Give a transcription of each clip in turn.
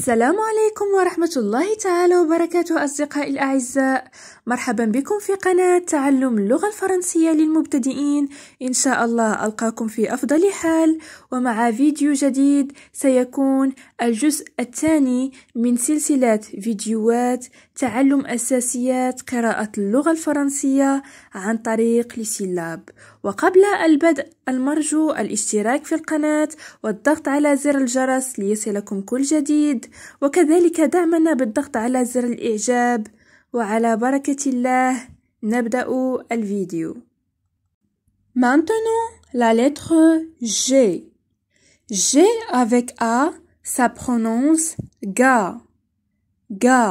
السلام عليكم ورحمة الله تعالى وبركاته أصدقائي الأعزاء مرحبا بكم في قناة تعلم اللغة الفرنسية للمبتدئين إن شاء الله ألقاكم في أفضل حال ومع فيديو جديد سيكون الجزء الثاني من سلسلة فيديوهات تعلم أساسيات قراءة اللغة الفرنسية عن طريق لسلاب وقبل البدء المرجو الاشتراك في القناة والضغط على زر الجرس ليصلكم كل جديد وكذلك دعمنا بالضغط على زر الإعجاب وعلى بركة الله نبدأ الفيديو Maintenant la lettre G G avec A ça prononce ga ga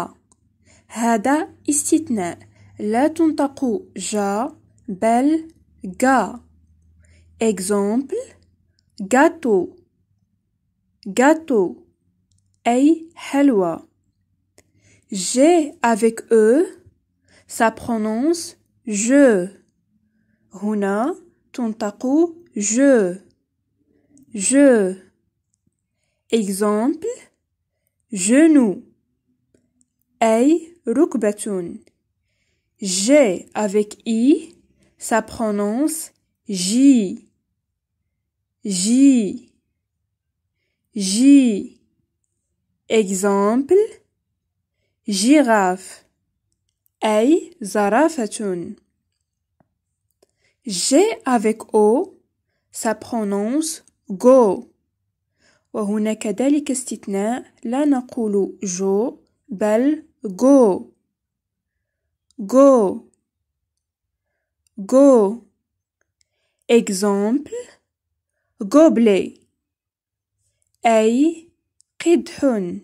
هذا استثناء لا تنطق جا بل غا Exemple gâteau gâteau ay halwa. J'ai avec e ça prononce je هنا تنطق je je Exemple genou ay rukbatun J'ai avec i ça prononce j J. J. Exemple. Girafe. Ay zarafatun. G avec O, sa prononce go. وهناك ذلك استثناء لا نقول Jo بل Go. Go. example gobelet أي qidhun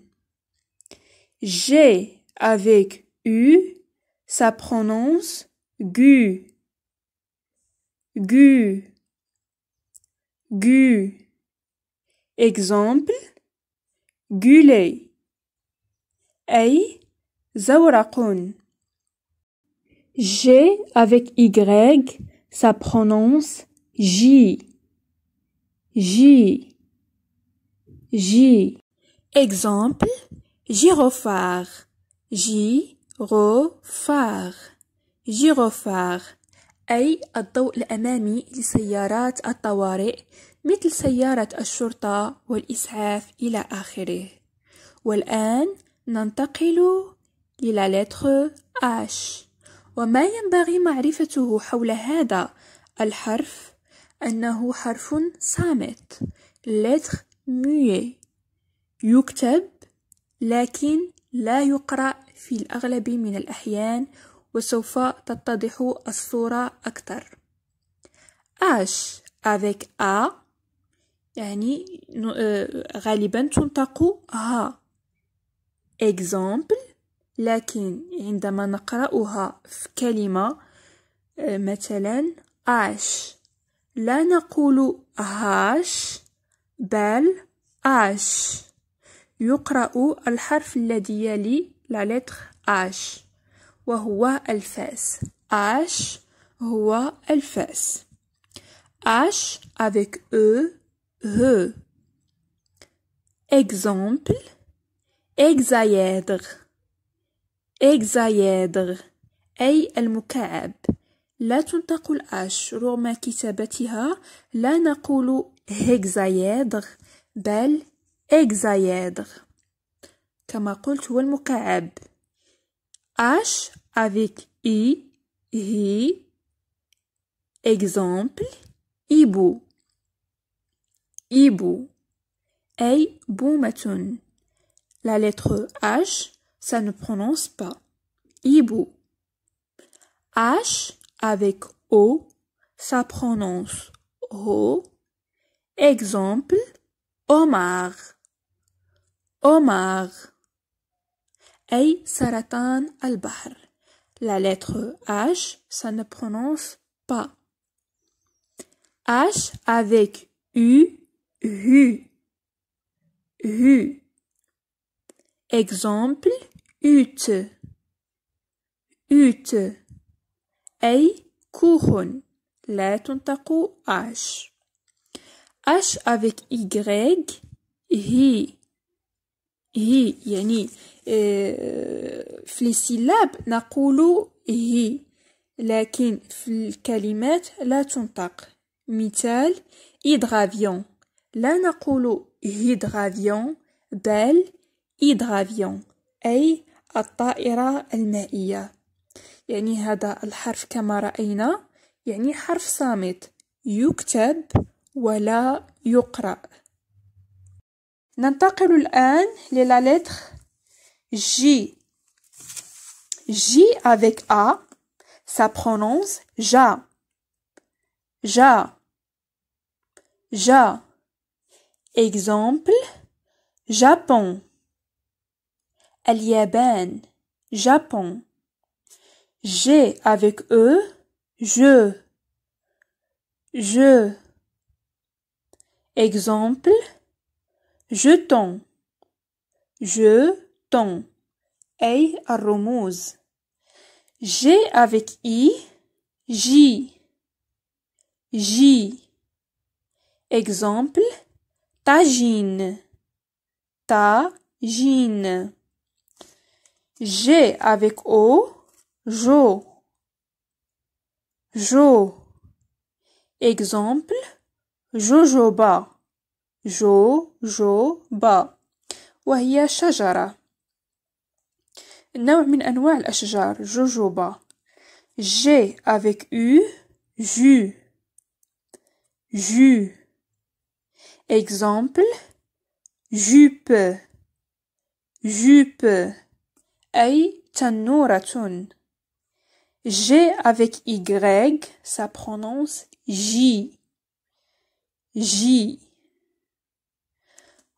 avec U, sa prononce gu. Gu. Gu. Exemple, guley. ai زورقون G avec Y, sa prononce J. J. J. Exemple, gyrophare. فار جيروفار أي الضوء الأمامي لسيارات الطوارئ مثل سيارة الشرطة والإسعاف إلى آخره. والآن ننتقل إلى لتر اش وما ينبغي معرفته حول هذا الحرف أنه حرف صامت لتر ميي يكتب لكن لا يقرأ في الأغلب من الأحيان وسوف تتضح الصورة أكثر أش avec A يعني آه، غالبا تنطق ها اكزامبل لكن عندما نقرأها في كلمة آه، مثلا أش لا نقول هاش بل آش يقرأ الحرف الذي يلي لا لتر آش وهو الفاس آش هو الفاس اش avec E, RE. Exemple, hexaèdre, hexaèdre, أي المكعب. لا تنطق الأش رغم كتابتها لا نقول هيكزايدغ بل إكزايدر كما قلت هو المكعب اش افيك اي هي اكزامبل ايبو ايبو أي بومة لا لتر اش سا نو برونونس با ايبو اش avec O, ça prononce O. Exemple, Omar. Omar. ey Saratan Albar. La lettre H, ça ne prononce pas. H avec U, U. U. Exemple, Ute. Ute. أي كوخن لا تنطق أش أش avec Y هي هي يعني آه، في السلاب نقول هي لكن في الكلمات لا تنطق مثال إيدغافيون لا نقول هيدغافيون بل إيدغافيون أي الطائرة المائية يعني هذا الحرف كما رأينا يعني حرف صامت يكتب ولا يقرأ ننتقل الآن للالتخ جي جي avec A, ça prononce جا جا جا Exemple, Japon. اليابان Japon. J'ai avec eux, je, je. Exemple, je ton, je un أي J'ai avec I, J, J. Exemple, ta gine. J'ai avec O, جو جو exemple جوجوبا جوجوبا وهي شجرة نوع من أنواع الأشجار جوجوبا جي avec U جو جو exemple جوب جوب أي تنورة G avec Y, ça prononce J. J.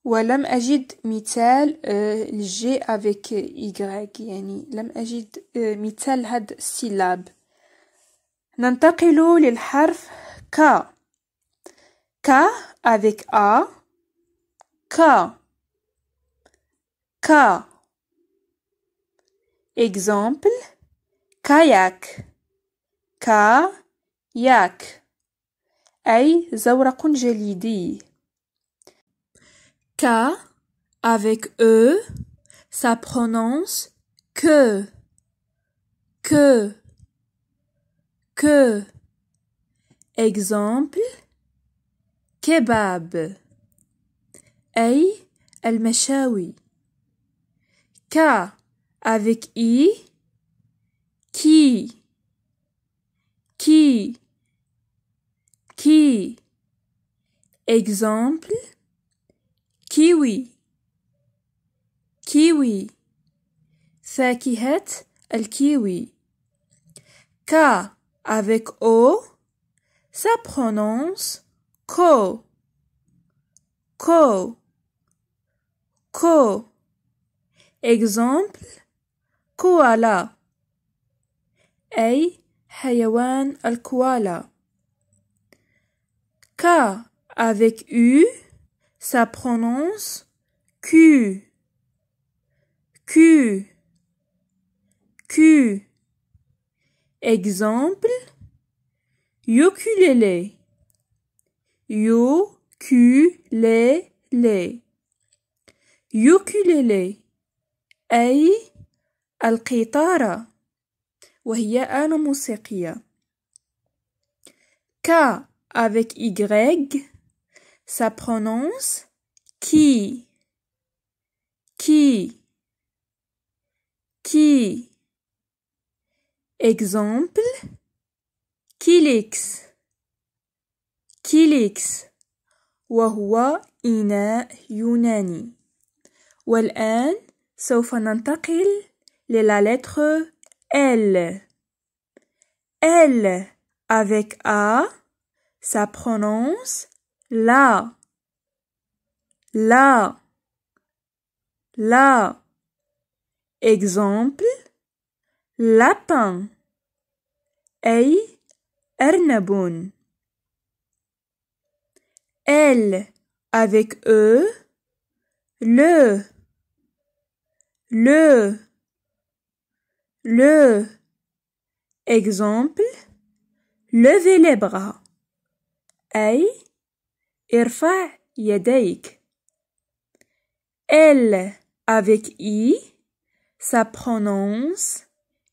Ou l'am agid mitel, euh, G avec Y, yani l'am agid euh, mitel had syllabe. ننتقل ka ka avec a ka ka example كاياك كا ياك أي زورق جليدي ك avec E ça prononce que que que exemple كباب أي المشاوي كا avec I qui, qui, qui. Exemple, kiwi, kiwi. فاكهه kiwi. K avec O, ça prononce ko, ko, ko. Exemple, koala. أي al الكوالا. K avec U, sa prononce Q. Q. Q. Exemple, ukulele. Ukulele. Ukulele. أي القيطارة وهي آلة موسيقية كا avec Y ça prononce qui qui qui exemple كيليكس كيليكس وهو إناء يوناني والآن سوف ننتقل للا لتر elle. Elle avec A, sa prononce la. La. La. Exemple, lapin. ei, Ernabun. elle avec E, le le le. Exemple, levez les bras. أي ارفع yedeik. Elle avec i, sa prononce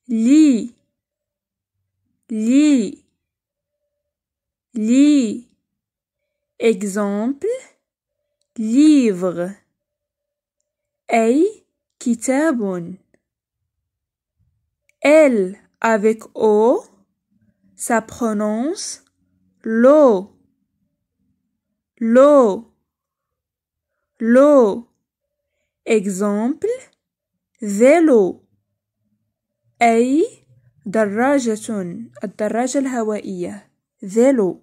li, li, li. Exemple, livre. أي qui L avec O, ça prononce lo, lo, l'eau. Exemple, vélo. أي دراجة الدراجة الهوائية vélo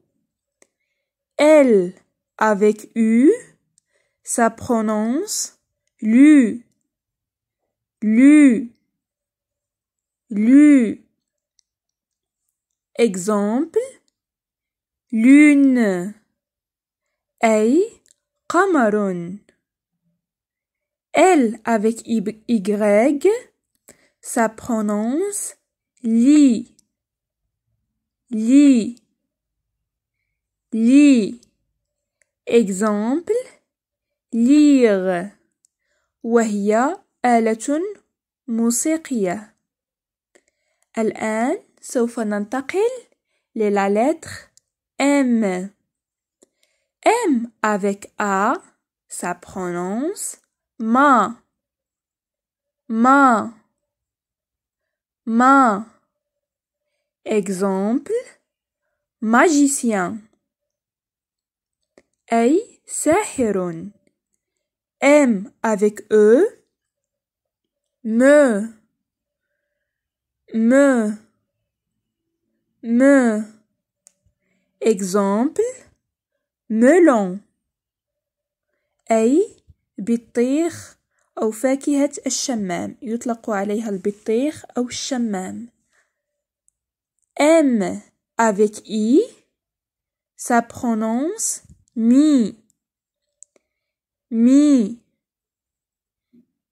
L avec U ça prononce lu lu L'exemple Exemple, lune. ay قمر Elle avec Y, Sa prononce li, li, li. Exemple, lire. وهي آلة موسيقية الآن سوف ننتقل la lettre M. M avec A, ça prononce ma, ma, ma. Exemple, magicien. E, ساحر M avec E, me. Me, me. Exemple melon. A, le bétail ou faucheuse de chammes. Ils parlent de bétail ou de chammes. M avec I. Sa prononciation mi, mi,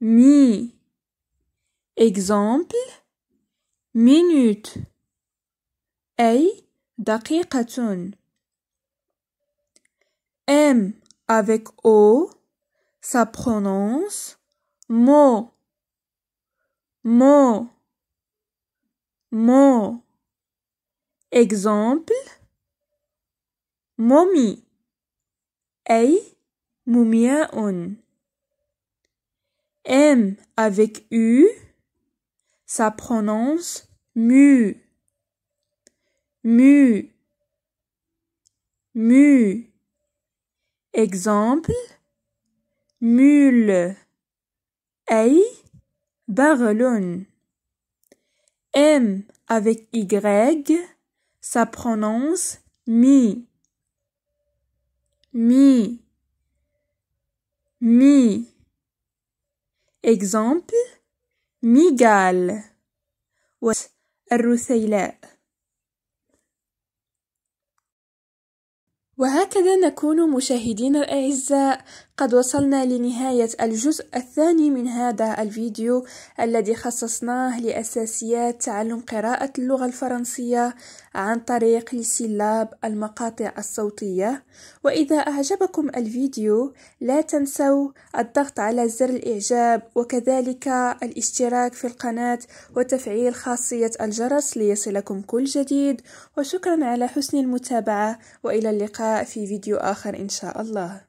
mi. Exemple minute أي دقيقة M avec O sa prononce mot mo, mot exemple momie E Mumia M avec U sa prononce mu, mu, mu. Exemple, mule, ay barlone. M avec Y, sa prononce mi, mi, mi. Exemple, migal. الرسيلاء وهكذا نكون مشاهدين الأعزاء قد وصلنا لنهاية الجزء الثاني من هذا الفيديو الذي خصصناه لأساسيات تعلم قراءة اللغة الفرنسية عن طريق السلاب المقاطع الصوتية وإذا أعجبكم الفيديو لا تنسوا الضغط على زر الإعجاب وكذلك الاشتراك في القناة وتفعيل خاصية الجرس ليصلكم كل جديد وشكرا على حسن المتابعة وإلى اللقاء في فيديو آخر إن شاء الله